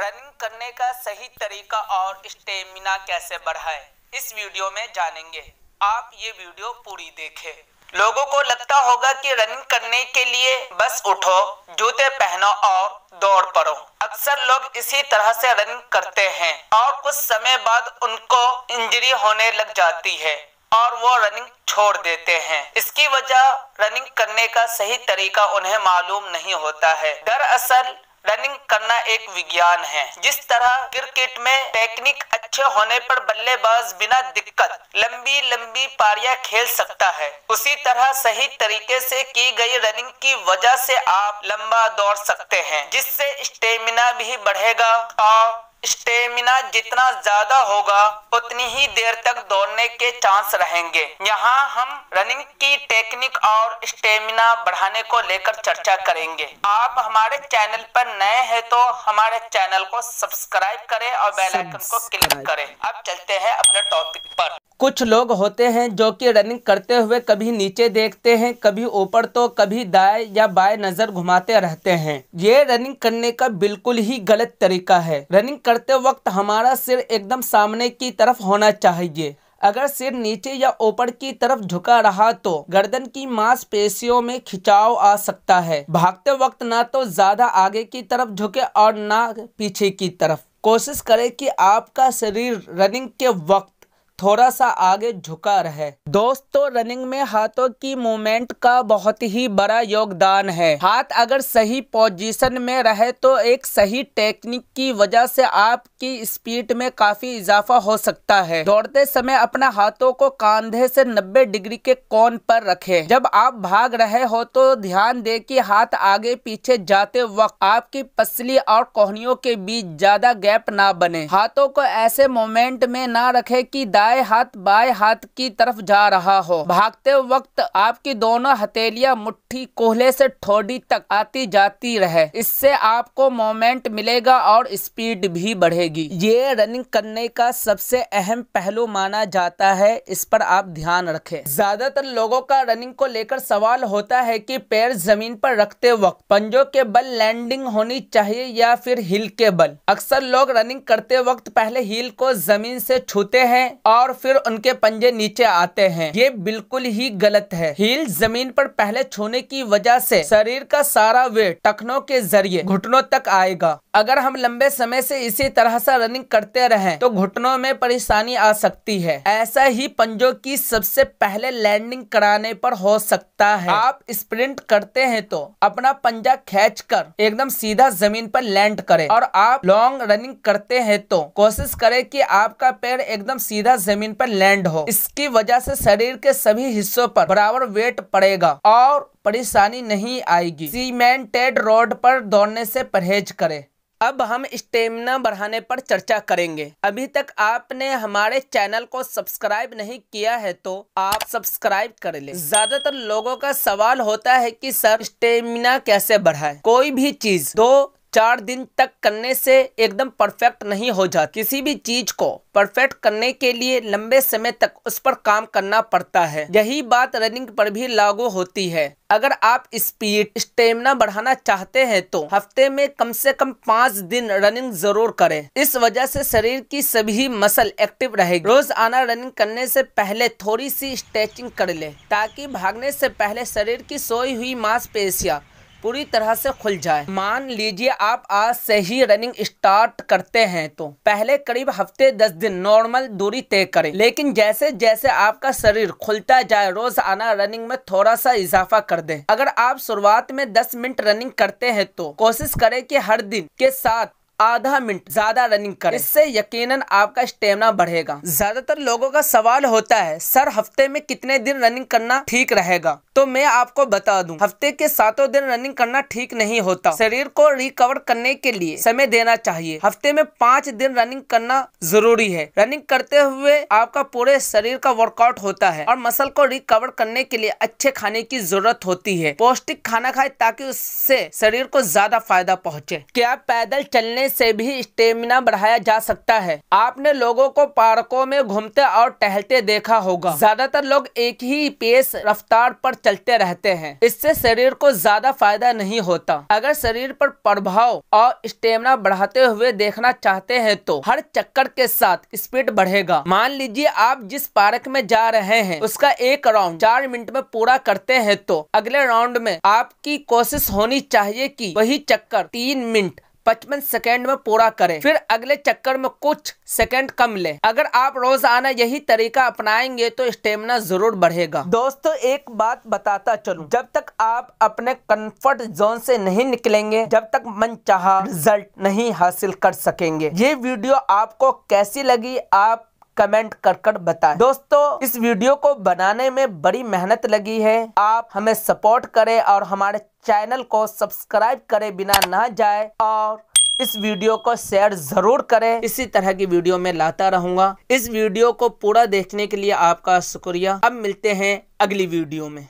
running करने का सही तरीका और स्टेमिना कैसे बढ़ाएं इस वीडियो में जानेंगे आप ये वीडियो पूरी देखें लोगों को लगता होगा कि रनिंग करने के लिए बस उठो जूते पहनो और दौड़ पड़ो अक्सर लोग इसी तरह से रनिंग करते हैं और कुछ समय बाद उनको इंजरी होने लग जाती है और वो रनिंग छोड़ देते हैं इसकी वजह रनिंग करने का सही तरीका उन्हें मालूम नहीं होता है दरअसल रनिंग करना एक विज्ञान है जिस तरह क्रिकेट में टेक्निक अच्छे होने पर बल्लेबाज बिना दिक्कत लंबी लंबी पारियां खेल सकता है उसी तरह सही तरीके से की गई रनिंग की वजह से आप लंबा दौड़ सकते हैं जिससे स्टेमिना भी बढ़ेगा और स्टेमिना जितना ज्यादा होगा उतनी ही देर तक दौड़ने के चांस रहेंगे यहाँ हम रनिंग की टेक्निक और स्टेमिना बढ़ाने को लेकर चर्चा करेंगे आप हमारे चैनल पर नए हैं तो हमारे चैनल को सब्सक्राइब करें और बेल आइकन को क्लिक करें अब चलते हैं अपने टॉपिक पर कुछ लोग होते हैं जो कि रनिंग करते हुए कभी नीचे देखते हैं कभी ऊपर तो कभी दाएं या बाएं नजर घुमाते रहते हैं ये रनिंग करने का बिल्कुल ही गलत तरीका है रनिंग करते वक्त हमारा सिर एकदम सामने की तरफ होना चाहिए अगर सिर नीचे या ऊपर की तरफ झुका रहा तो गर्दन की मांसपेशियों में खिंचाव आ सकता है भागते वक्त ना तो ज़्यादा आगे की तरफ झुके और ना पीछे की तरफ कोशिश करें कि आपका शरीर रनिंग के वक्त थोड़ा सा आगे झुका रहे दोस्तों रनिंग में हाथों की मूवमेंट का बहुत ही बड़ा योगदान है हाथ अगर सही पोजीशन में रहे तो एक सही टेक्निक की वजह से आपकी स्पीड में काफी इजाफा हो सकता है दौड़ते समय अपने हाथों को कांधे से 90 डिग्री के कोण पर रखें जब आप भाग रहे हो तो ध्यान दे कि हाथ आगे पीछे जाते वक्त आपकी पसली और कोहनियों के बीच ज्यादा गैप ना बने हाथों को ऐसे मोमेंट में ना रखे की दाएं हाथ बाएं हाथ की तरफ जा रहा हो भागते वक्त आपकी दोनों हथेलियां मुट्ठी कोहले से ठोडी तक आती जाती रहे इससे आपको मोमेंट मिलेगा और स्पीड भी बढ़ेगी ये रनिंग करने का सबसे अहम पहलू माना जाता है इस पर आप ध्यान रखें ज्यादातर लोगों का रनिंग को लेकर सवाल होता है कि पैर जमीन पर रखते वक्त पंजों के बल लैंडिंग होनी चाहिए या फिर हिल के बल अक्सर लोग रनिंग करते वक्त पहले हील को जमीन से छूते हैं और और फिर उनके पंजे नीचे आते हैं ये बिल्कुल ही गलत है हील जमीन पर पहले छूने की वजह से शरीर का सारा वेट टखनों के जरिए घुटनों तक आएगा अगर हम लंबे समय से इसी तरह से रनिंग करते रहें तो घुटनों में परेशानी आ सकती है ऐसा ही पंजों की सबसे पहले लैंडिंग कराने पर हो सकता है आप स्प्रिंट करते हैं तो अपना पंजा खेच कर एकदम सीधा जमीन पर लैंड करें और आप लॉन्ग रनिंग करते हैं तो कोशिश करें कि आपका पैर एकदम सीधा पास जमीन पर लैंड हो इसकी वजह से शरीर के सभी हिस्सों पर बराबर वेट पड़ेगा और परेशानी नहीं आएगी सीमेंटेड रोड पर दौड़ने से परहेज करें अब हम स्टेमिना बढ़ाने पर चर्चा करेंगे अभी तक आपने हमारे चैनल को सब्सक्राइब नहीं किया है तो आप सब्सक्राइब कर ले ज्यादातर लोगों का सवाल होता है कि सर स्टेमिना कैसे बढ़ाए कोई भी चीज दो चार दिन तक करने से एकदम परफेक्ट नहीं हो जाता किसी भी चीज को परफेक्ट करने के लिए लंबे समय तक उस पर काम करना पड़ता है यही बात रनिंग पर भी लागू होती है अगर आप स्पीड स्टेमिना बढ़ाना चाहते हैं तो हफ्ते में कम से कम पाँच दिन रनिंग जरूर करें इस वजह से शरीर की सभी मसल एक्टिव रहेगी रोज आना रनिंग करने से पहले थोड़ी सी स्ट्रेचिंग कर ले ताकि भागने से पहले शरीर की सोई हुई मांसपेशियां पूरी तरह से खुल जाए मान लीजिए आप आज से ही रनिंग स्टार्ट करते हैं तो पहले करीब हफ्ते दस दिन नॉर्मल दूरी तय करें लेकिन जैसे जैसे आपका शरीर खुलता जाए रोज आना रनिंग में थोड़ा सा इजाफा कर दें अगर आप शुरुआत में दस मिनट रनिंग करते हैं तो कोशिश करें कि हर दिन के साथ आधा मिनट ज्यादा रनिंग करें इससे यकीनन आपका स्टेमिना बढ़ेगा ज्यादातर लोगों का सवाल होता है सर हफ्ते में कितने दिन रनिंग करना ठीक रहेगा तो मैं आपको बता दूं हफ्ते के सातों दिन रनिंग करना ठीक नहीं होता शरीर को रिकवर करने के लिए समय देना चाहिए हफ्ते में पाँच दिन रनिंग करना जरूरी है रनिंग करते हुए आपका पूरे शरीर का वर्कआउट होता है और मसल को रिकवर करने के लिए अच्छे खाने की जरूरत होती है पौष्टिक खाना खाए ताकि उससे शरीर को ज्यादा फायदा पहुँचे क्या पैदल चलने से भी स्टेमिना बढ़ाया जा सकता है आपने लोगों को पार्कों में घूमते और टहलते देखा होगा ज्यादातर लोग एक ही पेस रफ्तार पर चलते रहते हैं इससे शरीर को ज्यादा फायदा नहीं होता अगर शरीर पर प्रभाव और स्टेमिना बढ़ाते हुए देखना चाहते हैं तो हर चक्कर के साथ स्पीड बढ़ेगा मान लीजिए आप जिस पार्क में जा रहे हैं उसका एक राउंड चार मिनट में पूरा करते हैं तो अगले राउंड में आपकी कोशिश होनी चाहिए कि वही चक्कर तीन मिनट पचपन सेकेंड में पूरा करें फिर अगले चक्कर में कुछ सेकेंड कम लें अगर आप रोजाना यही तरीका अपनाएंगे तो स्टेमिना जरूर बढ़ेगा दोस्तों एक बात बताता चलूं जब तक आप अपने कंफर्ट जोन से नहीं निकलेंगे जब तक मन चाह रिजल्ट नहीं हासिल कर सकेंगे ये वीडियो आपको कैसी लगी आप कमेंट कर कर बताए दोस्तों इस वीडियो को बनाने में बड़ी मेहनत लगी है आप हमें सपोर्ट करें और हमारे चैनल को सब्सक्राइब करें बिना ना जाए और इस वीडियो को शेयर जरूर करें इसी तरह की वीडियो में लाता रहूंगा इस वीडियो को पूरा देखने के लिए आपका शुक्रिया अब मिलते हैं अगली वीडियो में